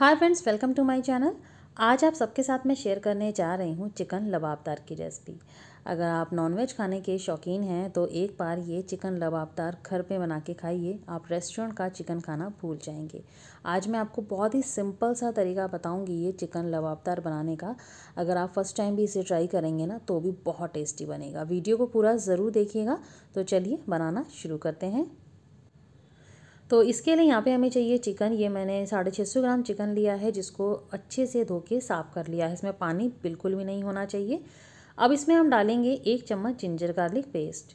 hi friends welcome to my channel आज आप सबके साथ मैं शेयर करने जा रही हूँ चिकन लबाबदार की रेसिपी अगर आप नॉनवेज खाने के शौकीन हैं तो एक बार ये चिकन लबाबदार घर पे बना के खाइए आप रेस्टोरेंट का चिकन खाना भूल जाएंगे आज मैं आपको बहुत ही सिंपल सा तरीका बताऊंगी ये चिकन लबाबदार बनाने का अगर आप फर्स्ट टाइम भी इसे ट्राई करेंगे ना तो भी बहुत टेस्टी बनेगा वीडियो को पूरा ज़रूर देखिएगा तो चलिए बनाना शुरू करते हैं तो इसके लिए यहाँ पे हमें चाहिए चिकन ये मैंने साढ़े छः सौ ग्राम चिकन लिया है जिसको अच्छे से धो के साफ़ कर लिया है इसमें पानी बिल्कुल भी नहीं होना चाहिए अब इसमें हम डालेंगे एक चम्मच जिंजर गार्लिक पेस्ट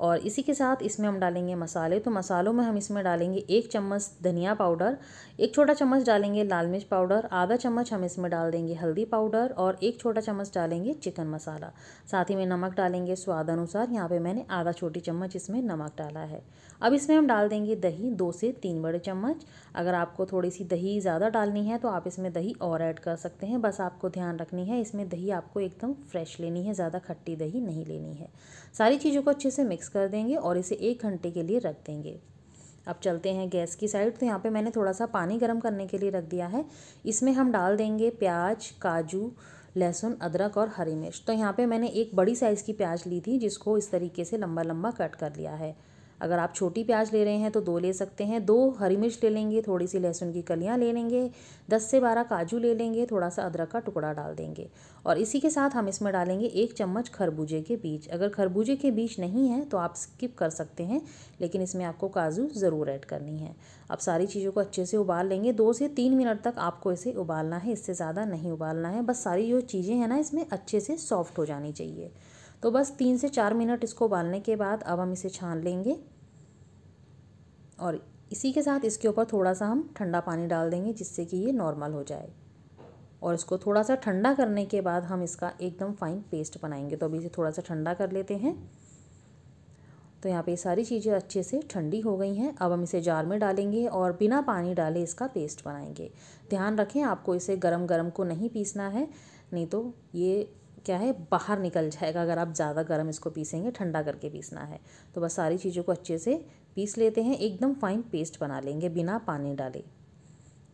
और इसी के साथ इसमें हम डालेंगे मसाले तो मसालों में हम इसमें डालेंगे एक चम्मच धनिया पाउडर एक छोटा चम्मच डालेंगे लाल मिर्च पाउडर आधा चम्मच हम इसमें डाल देंगे हल्दी पाउडर और एक छोटा चम्मच डालेंगे चिकन मसाला साथ ही में नमक डालेंगे स्वाद अनुसार यहाँ पे मैंने आधा छोटी चम्मच इसमें नमक डाला है अब इसमें हम डाल देंगे दही दो से तीन बड़े चम्मच अगर आपको थोड़ी सी दही ज़्यादा डालनी है तो आप इसमें दही और ऐड कर सकते हैं बस आपको ध्यान रखनी है इसमें दही आपको एकदम फ्रेश लेनी है ज़्यादा खट्टी दही नहीं लेनी है सारी चीज़ों को अच्छे से मिक्स कर देंगे और इसे एक घंटे के लिए रख देंगे अब चलते हैं गैस की साइड तो यहाँ पे मैंने थोड़ा सा पानी गर्म करने के लिए रख दिया है इसमें हम डाल देंगे प्याज काजू लहसुन अदरक और हरी मिर्च तो यहाँ पे मैंने एक बड़ी साइज़ की प्याज ली थी जिसको इस तरीके से लंबा लंबा कट कर लिया है अगर आप छोटी प्याज ले रहे हैं तो दो ले सकते हैं दो हरी मिर्च ले लेंगे थोड़ी सी लहसुन की कलियाँ ले लेंगे दस से बारह काजू ले लेंगे थोड़ा सा अदरक का टुकड़ा डाल देंगे और इसी के साथ हम इसमें डालेंगे एक चम्मच खरबूजे के बीज अगर खरबूजे के बीज नहीं है तो आप स्किप कर सकते हैं लेकिन इसमें आपको काजू ज़रूर ऐड करनी है अब सारी चीज़ों को अच्छे से उबाल लेंगे दो से तीन मिनट तक आपको इसे उबालना है इससे ज़्यादा नहीं उबालना है बस सारी जो चीज़ें हैं ना इसमें अच्छे से सॉफ्ट हो जानी चाहिए तो बस तीन से चार मिनट इसको उबालने के बाद अब हम इसे छान लेंगे और इसी के साथ इसके ऊपर थोड़ा सा हम ठंडा पानी डाल देंगे जिससे कि ये नॉर्मल हो जाए और इसको थोड़ा सा ठंडा करने के बाद हम इसका एकदम फाइन पेस्ट बनाएंगे तो अभी इसे थोड़ा सा ठंडा कर लेते हैं तो यहाँ पे ये सारी चीज़ें अच्छे से ठंडी हो गई हैं अब हम इसे जार में डालेंगे और बिना पानी डाले इसका पेस्ट बनाएंगे ध्यान रखें आपको इसे गरम गरम को नहीं पीसना है नहीं तो ये क्या है बाहर निकल जाएगा अगर आप ज़्यादा गर्म इसको पीसेंगे ठंडा करके पीसना है तो बस सारी चीज़ों को अच्छे से पीस लेते हैं एकदम फाइन पेस्ट बना लेंगे बिना पानी डाले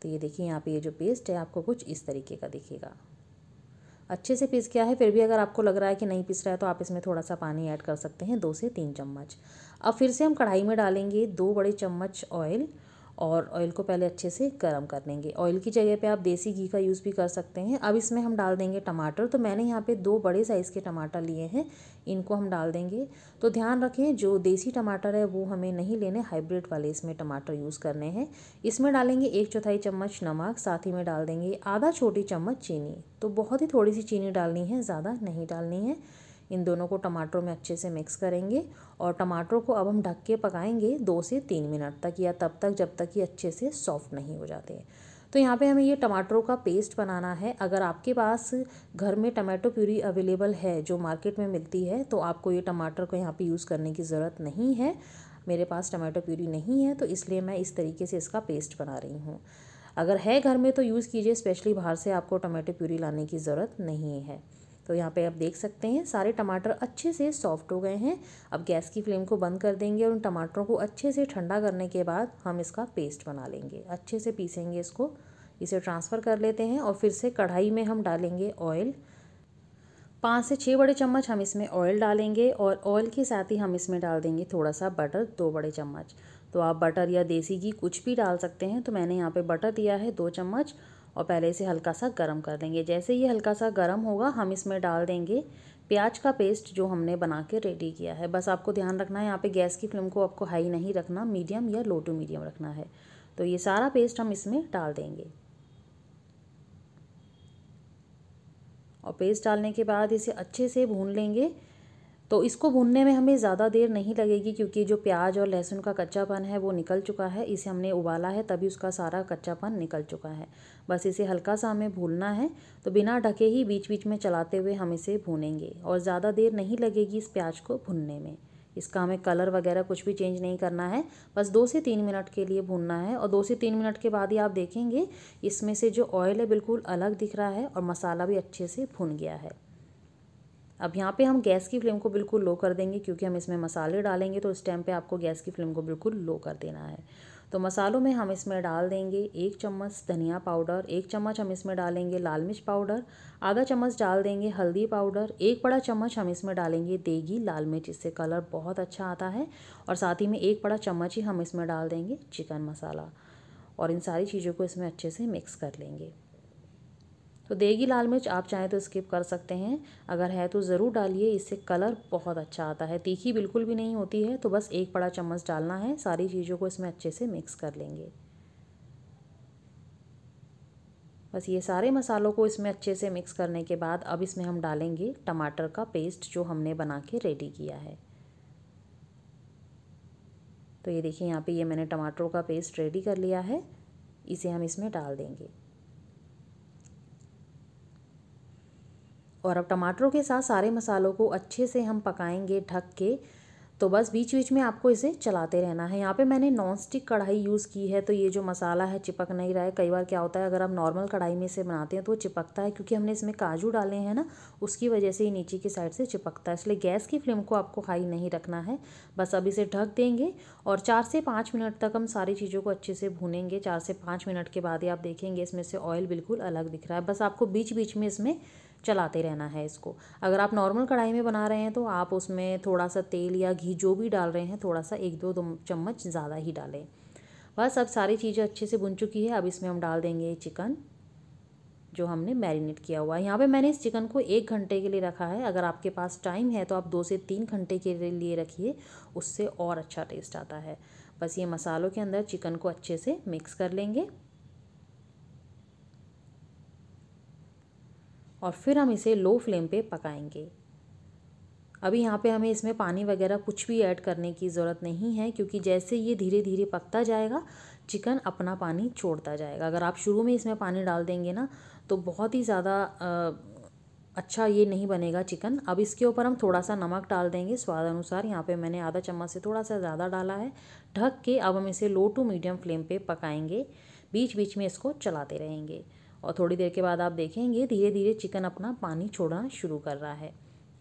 तो ये देखिए यहाँ पे ये जो पेस्ट है आपको कुछ इस तरीके का दिखेगा अच्छे से पीस गया है फिर भी अगर आपको लग रहा है कि नहीं पीस रहा है तो आप इसमें थोड़ा सा पानी ऐड कर सकते हैं दो से तीन चम्मच अब फिर से हम कढ़ाई में डालेंगे दो बड़े चम्मच ऑयल और ऑयल को पहले अच्छे से गर्म कर लेंगे ऑयल की जगह पे आप देसी घी का यूज़ भी कर सकते हैं अब इसमें हम डाल देंगे टमाटर तो मैंने यहाँ पे दो बड़े साइज़ के टमाटर लिए हैं इनको हम डाल देंगे तो ध्यान रखें जो देसी टमाटर है वो हमें नहीं लेने हाइब्रिड वाले इसमें टमाटर यूज़ करने हैं इसमें डालेंगे एक चौथाई चम्मच नमक साथ ही में डाल देंगे आधा छोटी चम्मच चीनी तो बहुत ही थोड़ी सी चीनी डालनी है ज़्यादा नहीं डालनी है इन दोनों को टमाटरों में अच्छे से मिक्स करेंगे और टमाटरों को अब हम ढक के पकाएंगे दो से तीन मिनट तक या तब तक जब तक ये अच्छे से सॉफ्ट नहीं हो जाते तो यहाँ पे हमें ये टमाटरों का पेस्ट बनाना है अगर आपके पास घर में टमाटो प्यूरी अवेलेबल है जो मार्केट में मिलती है तो आपको ये टमाटर को यहाँ पे यूज़ करने की ज़रूरत नहीं है मेरे पास टमाटो प्यूरी नहीं है तो इसलिए मैं इस तरीके से इसका पेस्ट बना रही हूँ अगर है घर में तो यूज़ कीजिए स्पेशली बाहर से आपको टमाटो प्यूरी लाने की ज़रूरत नहीं है तो यहाँ पे आप देख सकते हैं सारे टमाटर अच्छे से सॉफ्ट हो गए हैं अब गैस की फ्लेम को बंद कर देंगे और उन टमाटरों को अच्छे से ठंडा करने के बाद हम इसका पेस्ट बना लेंगे अच्छे से पीसेंगे इसको इसे ट्रांसफ़र कर लेते हैं और फिर से कढ़ाई में हम डालेंगे ऑयल पाँच से छः बड़े चम्मच हम इसमें ऑयल डालेंगे और ऑयल के साथ ही हम इसमें डाल देंगे थोड़ा सा बटर दो बड़े चम्मच तो आप बटर या देसी घी कुछ भी डाल सकते हैं तो मैंने यहाँ पे बटर दिया है दो चम्मच और पहले इसे हल्का सा गर्म कर देंगे जैसे ये हल्का सा गर्म होगा हम इसमें डाल देंगे प्याज का पेस्ट जो हमने बना के रेडी किया है बस आपको ध्यान रखना है यहाँ पे गैस की फ्लेम को आपको हाई नहीं रखना मीडियम या लो टू मीडियम रखना है तो ये सारा पेस्ट हम इसमें डाल देंगे और पेस्ट डालने के बाद इसे अच्छे से भून लेंगे तो इसको भूनने में हमें ज़्यादा देर नहीं लगेगी क्योंकि जो प्याज और लहसुन का कच्चापन है वो निकल चुका है इसे हमने उबाला है तभी उसका सारा कच्चापन निकल चुका है बस इसे हल्का सा हमें भूनना है तो बिना ढके ही बीच बीच में चलाते हुए हम इसे भूनेंगे और ज़्यादा देर नहीं लगेगी इस प्याज को भुनने में इसका हमें कलर वगैरह कुछ भी चेंज नहीं करना है बस दो से तीन मिनट के लिए भूनना है और दो से तीन मिनट के बाद ही आप देखेंगे इसमें से जो ऑयल है बिल्कुल अलग दिख रहा है और मसाला भी अच्छे से भुन गया है अब यहाँ पे हम गैस की फ्लेम को बिल्कुल लो कर देंगे क्योंकि हम इसमें मसाले डालेंगे तो उस टाइम पे आपको गैस की फ्लेम को बिल्कुल लो कर देना है तो मसालों में हम इसमें डाल देंगे एक चम्मच धनिया पाउडर एक चम्मच हम इसमें डालेंगे लाल मिर्च पाउडर आधा चम्मच डाल देंगे हल्दी पाउडर एक बड़ा चम्मच हम इसमें डालेंगे देगी लाल मिर्च इससे कलर बहुत अच्छा आता है और साथ ही में एक बड़ा चम्मच ही हम इसमें डाल देंगे चिकन मसाला और इन सारी चीज़ों को इसमें अच्छे से मिक्स कर लेंगे तो देगी लाल मिर्च आप चाहें तो स्किप कर सकते हैं अगर है तो ज़रूर डालिए इससे कलर बहुत अच्छा आता है तीखी बिल्कुल भी नहीं होती है तो बस एक बड़ा चम्मच डालना है सारी चीज़ों को इसमें अच्छे से मिक्स कर लेंगे बस ये सारे मसालों को इसमें अच्छे से मिक्स करने के बाद अब इसमें हम डालेंगे टमाटर का पेस्ट जो हमने बना के रेडी किया है तो ये देखिए यहाँ पे ये मैंने टमाटरों का पेस्ट रेडी कर लिया है इसे हम इसमें डाल देंगे और अब टमाटरों के साथ सारे मसालों को अच्छे से हम पकाएंगे ढक के तो बस बीच बीच में आपको इसे चलाते रहना है यहाँ पे मैंने नॉन स्टिक कढ़ाई यूज़ की है तो ये जो मसाला है चिपक नहीं रहा है कई बार क्या होता है अगर आप नॉर्मल कढ़ाई में इसे बनाते हैं तो वो चिपकता है क्योंकि हमने इसमें काजू डाले हैं ना उसकी वजह से ही नीचे की साइड से चिपकता है इसलिए गैस की फ्लेम को आपको हाई नहीं रखना है बस अब इसे ढक देंगे और चार से पाँच मिनट तक हम सारी चीज़ों को अच्छे से भूनेंगे चार से पाँच मिनट के बाद ही आप देखेंगे इसमें से ऑयल बिल्कुल अलग दिख रहा है बस आपको बीच बीच में इसमें चलाते रहना है इसको अगर आप नॉर्मल कढ़ाई में बना रहे हैं तो आप उसमें थोड़ा सा तेल या घी जो भी डाल रहे हैं थोड़ा सा एक दो चम्मच ज़्यादा ही डालें बस अब सारी चीज़ें अच्छे से बुन चुकी है अब इसमें हम डाल देंगे चिकन जो हमने मैरिनेट किया हुआ है यहाँ पे मैंने इस चिकन को एक घंटे के लिए रखा है अगर आपके पास टाइम है तो आप दो से तीन घंटे के लिए रखिए उससे और अच्छा टेस्ट आता है बस ये मसालों के अंदर चिकन को अच्छे से मिक्स कर लेंगे और फिर हम इसे लो फ्लेम पे पकाएंगे अभी यहाँ पे हमें इसमें पानी वगैरह कुछ भी ऐड करने की ज़रूरत नहीं है क्योंकि जैसे ये धीरे धीरे पकता जाएगा चिकन अपना पानी छोड़ता जाएगा अगर आप शुरू में इसमें पानी डाल देंगे ना तो बहुत ही ज़्यादा अच्छा ये नहीं बनेगा चिकन अब इसके ऊपर हम थोड़ा सा नमक डाल देंगे स्वाद अनुसार यहाँ पे मैंने आधा चम्मच से थोड़ा सा ज़्यादा डाला है ढक के अब हम इसे लो टू मीडियम फ्लेम पे पकाएंगे बीच बीच में इसको चलाते रहेंगे और थोड़ी देर के बाद आप देखेंगे धीरे धीरे चिकन अपना पानी छोड़ना शुरू कर रहा है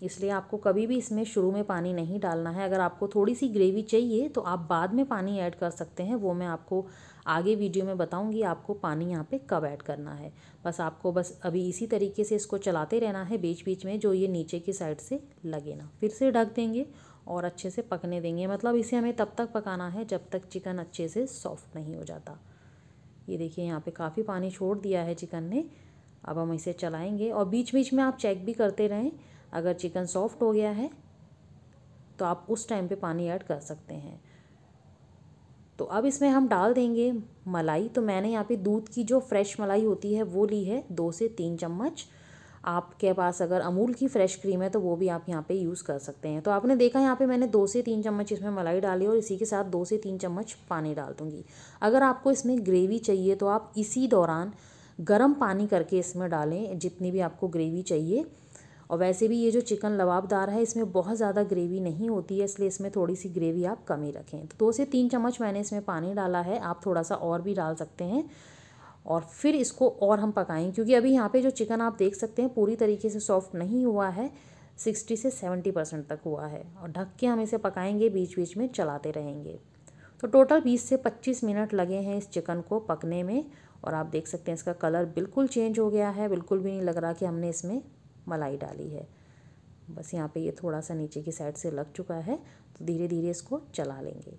इसलिए आपको कभी भी इसमें शुरू में पानी नहीं डालना है अगर आपको थोड़ी सी ग्रेवी चाहिए तो आप बाद में पानी ऐड कर सकते हैं वो मैं आपको आगे वीडियो में बताऊंगी आपको पानी यहाँ पे कब ऐड करना है बस आपको बस अभी इसी तरीके से इसको चलाते रहना है बीच बीच में जो ये नीचे की साइड से लगे ना फिर से ढक देंगे और अच्छे से पकने देंगे मतलब इसे हमें तब तक पकाना है जब तक चिकन अच्छे से सॉफ्ट नहीं हो जाता ये देखिए यहाँ पे काफ़ी पानी छोड़ दिया है चिकन ने अब हम इसे चलाएंगे और बीच बीच में आप चेक भी करते रहें अगर चिकन सॉफ्ट हो गया है तो आप उस टाइम पे पानी ऐड कर सकते हैं तो अब इसमें हम डाल देंगे मलाई तो मैंने यहाँ पे दूध की जो फ्रेश मलाई होती है वो ली है दो से तीन चम्मच आपके पास अगर अमूल की फ़्रेश क्रीम है तो वो भी आप यहाँ पे यूज़ कर सकते हैं तो आपने देखा यहाँ पे मैंने दो से तीन चम्मच इसमें मलाई डाली और इसी के साथ दो से तीन चम्मच पानी डाल दूँगी अगर आपको इसमें ग्रेवी चाहिए तो आप इसी दौरान गर्म पानी करके इसमें डालें जितनी भी आपको ग्रेवी चाहिए और वैसे भी ये जो चिकन लवाबदार है इसमें बहुत ज़्यादा ग्रेवी नहीं होती है इसलिए इसमें थोड़ी सी ग्रेवी आप कम ही रखें तो दो से तीन चम्मच मैंने इसमें पानी डाला है आप थोड़ा सा और भी डाल सकते हैं और फिर इसको और हम पकाएं क्योंकि अभी यहाँ पे जो चिकन आप देख सकते हैं पूरी तरीके से सॉफ्ट नहीं हुआ है सिक्सटी से सेवेंटी परसेंट तक हुआ है और ढक के हम इसे पकाएंगे बीच बीच में चलाते रहेंगे तो टोटल बीस से पच्चीस मिनट लगे हैं इस चिकन को पकने में और आप देख सकते हैं इसका कलर बिल्कुल चेंज हो गया है बिल्कुल भी नहीं लग रहा कि हमने इसमें मलाई डाली है बस यहाँ पे ये थोड़ा सा नीचे की साइड से लग चुका है तो धीरे धीरे इसको चला लेंगे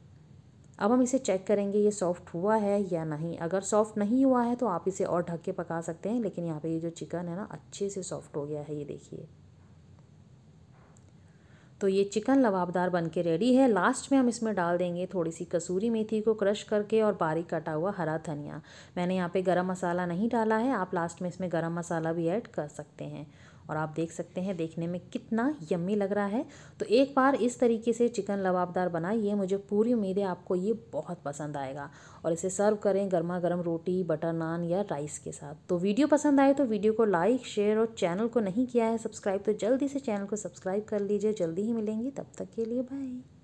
अब हम इसे चेक करेंगे ये सॉफ्ट हुआ है या नहीं अगर सॉफ्ट नहीं हुआ है तो आप इसे और ढक के पका सकते हैं लेकिन यहाँ पे ये जो चिकन है ना अच्छे से सॉफ्ट हो गया है ये देखिए तो ये चिकन लवाबदार बन के रेडी है लास्ट में हम इसमें डाल देंगे थोड़ी सी कसूरी मेथी को क्रश करके और बारीक कटा हुआ हरा धनिया मैंने यहाँ पे गरम मसाला नहीं डाला है आप लास्ट में इसमें गरम मसाला भी ऐड कर सकते हैं और आप देख सकते हैं देखने में कितना यम्मी लग रहा है तो एक बार इस तरीके से चिकन लबाबदार बनाइए मुझे पूरी उम्मीद है आपको ये बहुत पसंद आएगा और इसे सर्व करें गर्मा गर्म रोटी बटर नान या राइस के साथ तो वीडियो पसंद आए तो वीडियो को लाइक शेयर और चैनल को नहीं किया है सब्सक्राइब तो जल्दी से चैनल को सब्सक्राइब कर लीजिए जल्दी ही मिलेंगी तब तक के लिए बाय